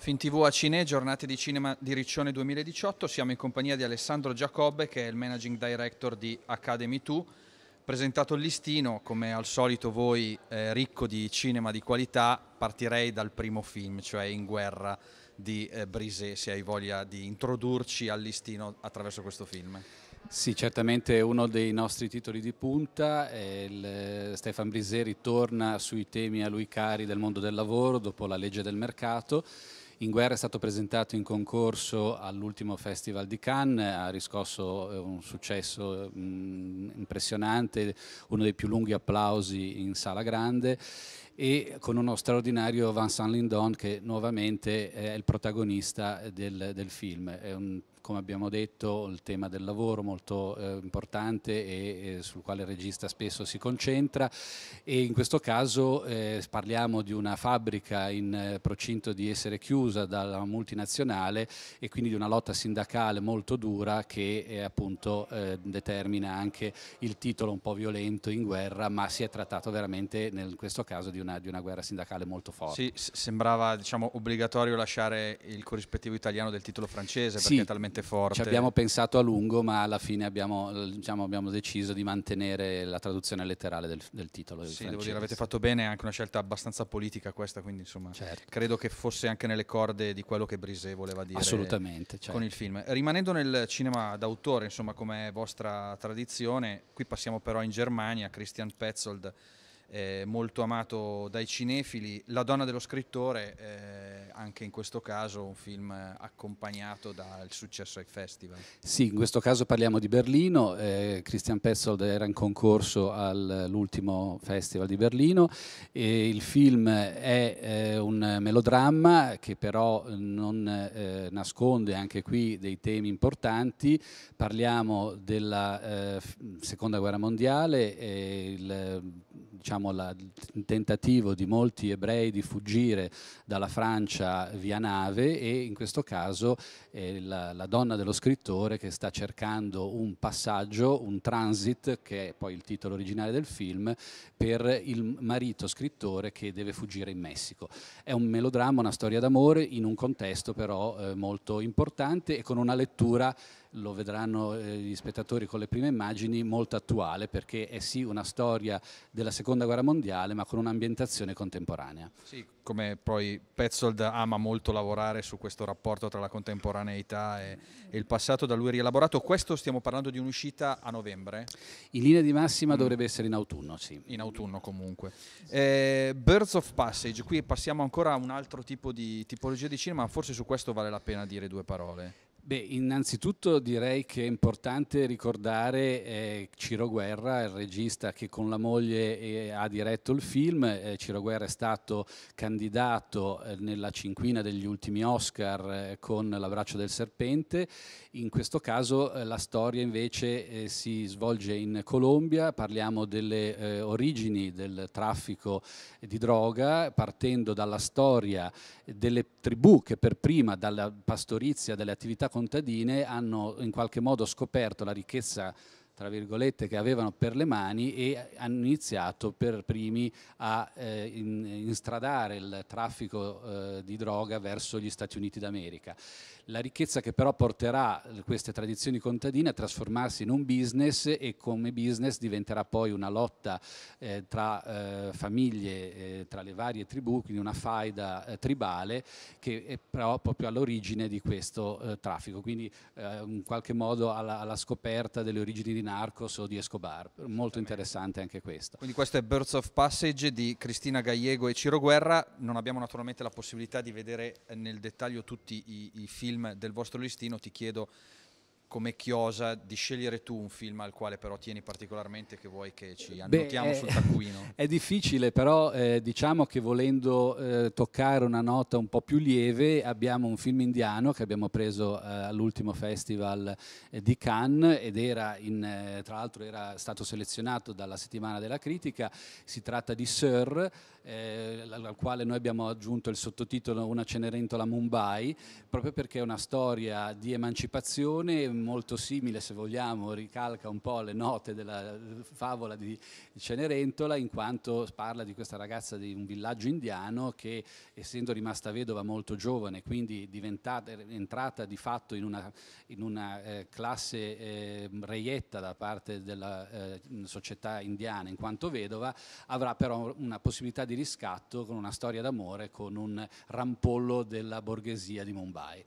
FinTV a Cine, giornate di cinema di Riccione 2018, siamo in compagnia di Alessandro Giacobbe che è il Managing Director di Academy 2, presentato il listino, come al solito voi eh, ricco di cinema di qualità, partirei dal primo film, cioè In guerra di eh, Brisé, se hai voglia di introdurci al listino attraverso questo film. Sì, certamente uno dei nostri titoli di punta. Il, eh, Stefan Brisé ritorna sui temi a lui cari del mondo del lavoro dopo la legge del mercato in guerra è stato presentato in concorso all'ultimo Festival di Cannes, ha riscosso eh, un successo mh, mm, impressionante, uno dei più lunghi applausi in sala grande e con uno straordinario Vincent Lindon che nuovamente è il protagonista del, del film. È un come abbiamo detto il tema del lavoro molto eh, importante e eh, sul quale il regista spesso si concentra e in questo caso eh, parliamo di una fabbrica in eh, procinto di essere chiusa dalla multinazionale e quindi di una lotta sindacale molto dura che eh, appunto eh, determina anche il titolo un po' violento in guerra ma si è trattato veramente in questo caso di una, di una guerra sindacale molto forte. Sì, sembrava diciamo, obbligatorio lasciare il corrispettivo italiano del titolo francese perché sì, è talmente veramente forte. Ci abbiamo pensato a lungo, ma alla fine abbiamo, diciamo, abbiamo deciso di mantenere la traduzione letterale del, del titolo. Sì, francese. devo dire, avete fatto bene, è anche una scelta abbastanza politica questa, quindi insomma certo. credo che fosse anche nelle corde di quello che Brise voleva dire Assolutamente, certo. con il film. Rimanendo nel cinema d'autore, insomma, come vostra tradizione, qui passiamo però in Germania, Christian Petzold eh, molto amato dai cinefili. La donna dello scrittore, eh, anche in questo caso un film accompagnato dal successo ai festival. Sì, in questo caso parliamo di Berlino, eh, Christian Petzold era in concorso all'ultimo festival di Berlino e il film è eh, un melodramma che però eh, non eh, nasconde anche qui dei temi importanti. Parliamo della seconda guerra mondiale, il diciamo, la, il tentativo di molti ebrei di fuggire dalla Francia via nave e in questo caso eh, la, la, donna dello scrittore che sta cercando un passaggio, un transit, che è poi il titolo originale del film, per il marito scrittore che deve fuggire in Messico. È un melodramma, una storia d'amore in un contesto però eh, molto importante e con una lettura lo vedranno eh, gli spettatori con le prime immagini, molto attuale perché è sì una storia della seconda guerra mondiale ma con un'ambientazione contemporanea. Sì, come poi Petzold ama molto lavorare su questo rapporto tra la contemporaneità e, e il passato da lui rielaborato. Questo stiamo parlando di un'uscita a novembre? In linea di massima mm. dovrebbe essere in autunno, sì. In autunno comunque. Eh, Birds of Passage, qui passiamo ancora a un altro tipo di tipologia di cinema, forse su questo vale la pena dire due parole. Beh, innanzitutto direi che è importante ricordare eh, Ciro Guerra, il regista che con la moglie eh, ha diretto il film. Eh, Ciro Guerra è stato candidato eh, nella cinquina degli ultimi Oscar eh, con L'abbraccio del serpente. In questo caso eh, la storia invece si svolge in Colombia, parliamo delle origini del traffico di droga, partendo dalla storia delle tribù che per prima, dalla pastorizia, dalle attività contemporanee, contadine hanno in qualche modo scoperto la ricchezza tra virgolette, che avevano per le mani e hanno iniziato per primi a eh, in, instradare il traffico eh, di droga verso gli Stati Uniti d'America. La ricchezza che però porterà queste tradizioni contadine a trasformarsi in un business e come business diventerà poi una lotta eh, tra eh, famiglie, eh, tra le varie tribù, quindi una faida eh, tribale che è però proprio all'origine di questo traffico, quindi in qualche modo alla, alla scoperta delle origini di Narcos o di Escobar. Molto interessante anche questo. Quindi questo è Birds of Passage di Cristina Gallego e Ciro Guerra. Non abbiamo naturalmente la possibilità di vedere nel dettaglio tutti i, i film del vostro listino, ti chiedo come chiosa di scegliere tu un film al quale però tieni particolarmente che vuoi che ci annotiamo Beh, sul eh, taccuino? È difficile, però eh, diciamo che volendo eh, toccare una nota un po' più lieve abbiamo un film indiano che abbiamo preso eh, all'ultimo festival eh, di Cannes ed era in, eh, tra l'altro era stato selezionato dalla settimana della critica, si tratta di Sir, al quale noi abbiamo aggiunto il sottotitolo Una Cenerentola Mumbai, proprio perché è una storia di emancipazione molto simile, se vogliamo, ricalca un po' le note della favola di Cenerentola, in quanto parla di questa ragazza di un villaggio indiano che, essendo rimasta vedova molto giovane, quindi diventata, entrata di fatto in una, in una eh, classe eh, reietta da parte della eh, società indiana in quanto vedova, avrà però una possibilità di riscatto con una storia d'amore con un rampollo della borghesia di Mumbai.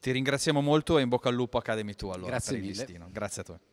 Ti ringraziamo molto e in bocca al lupo Academy tu allora Grazie per il listino. Grazie a te.